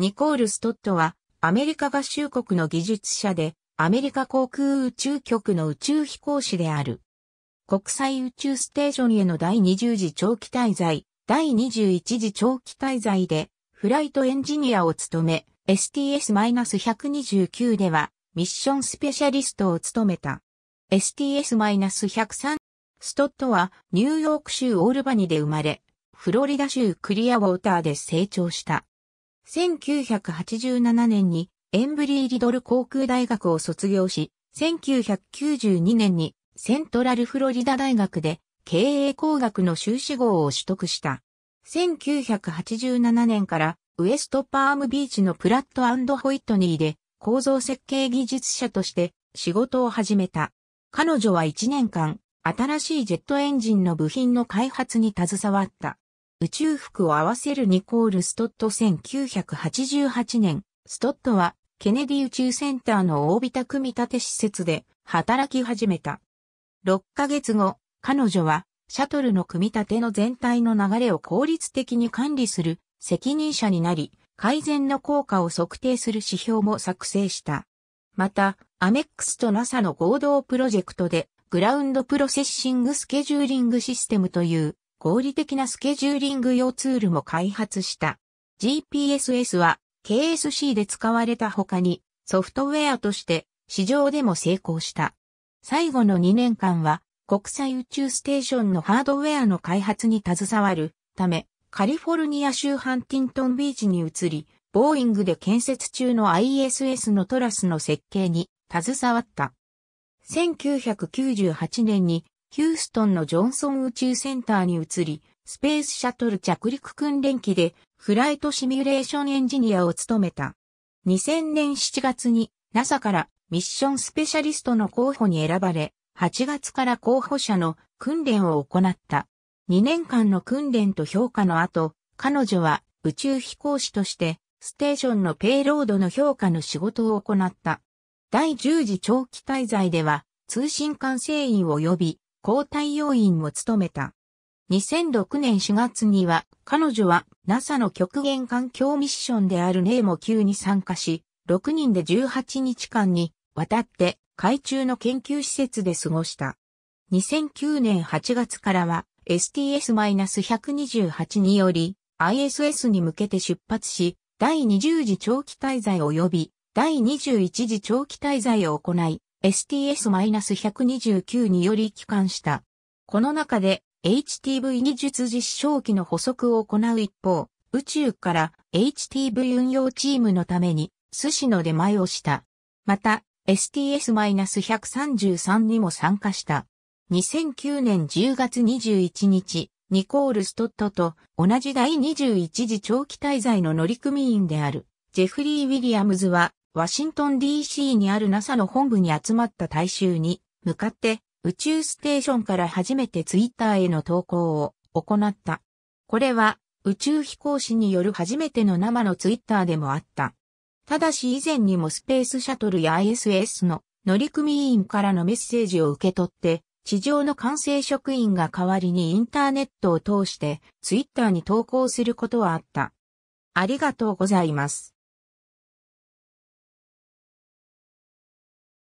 ニコール・ストットは、アメリカ合衆国の技術者で、アメリカ航空宇宙局の宇宙飛行士である。国際宇宙ステーションへの第20次長期滞在、第21次長期滞在で、フライトエンジニアを務め、STS-129 では、ミッションスペシャリストを務めた。STS-103 ストットはニューヨーク州オールバニで生まれ、フロリダ州クリアウォーターで成長した。1987年にエンブリー・リドル航空大学を卒業し、1992年にセントラルフロリダ大学で経営工学の修士号を取得した。1987年からウエストパームビーチのプラットホイットニーで構造設計技術者として仕事を始めた。彼女は1年間、新しいジェットエンジンの部品の開発に携わった。宇宙服を合わせるニコール・ストット1988年、ストットはケネディ宇宙センターのオービタ組み立て施設で働き始めた。6ヶ月後、彼女はシャトルの組み立ての全体の流れを効率的に管理する責任者になり、改善の効果を測定する指標も作成した。また、アメックスと NASA の合同プロジェクトで、グラウンドプロセッシングスケジューリングシステムという合理的なスケジューリング用ツールも開発した。GPSS は KSC で使われた他にソフトウェアとして市場でも成功した。最後の2年間は国際宇宙ステーションのハードウェアの開発に携わるためカリフォルニア州ハンティントンビーチに移り、ボーイングで建設中の ISS のトラスの設計に携わった。1998年にヒューストンのジョンソン宇宙センターに移り、スペースシャトル着陸訓練機でフライトシミュレーションエンジニアを務めた。2000年7月に NASA からミッションスペシャリストの候補に選ばれ、8月から候補者の訓練を行った。2年間の訓練と評価の後、彼女は宇宙飛行士としてステーションのペイロードの評価の仕事を行った。第10次長期滞在では通信管制員を呼び、交代要員も務めた。2006年4月には、彼女は NASA の極限環境ミッションであるネーモ級に参加し、6人で18日間にわたって海中の研究施設で過ごした。2009年8月からは STS-128 により ISS に向けて出発し、第20次長期滞在及び第21次長期滞在を行い、STS-129 により帰還した。この中で HTV 技術実証機の補足を行う一方、宇宙から HTV 運用チームのために寿司の出前をした。また、STS-133 にも参加した。2009年10月21日、ニコール・ストットと同じ第21次長期滞在の乗組員である、ジェフリー・ウィリアムズはワシントン DC にある NASA の本部に集まった大衆に向かって宇宙ステーションから初めてツイッターへの投稿を行った。これは宇宙飛行士による初めての生のツイッターでもあった。ただし以前にもスペースシャトルや ISS の乗組員からのメッセージを受け取って、地上の管制職員が代わりにインターネットを通してツイッターに投稿することはあった。ありがとうございます。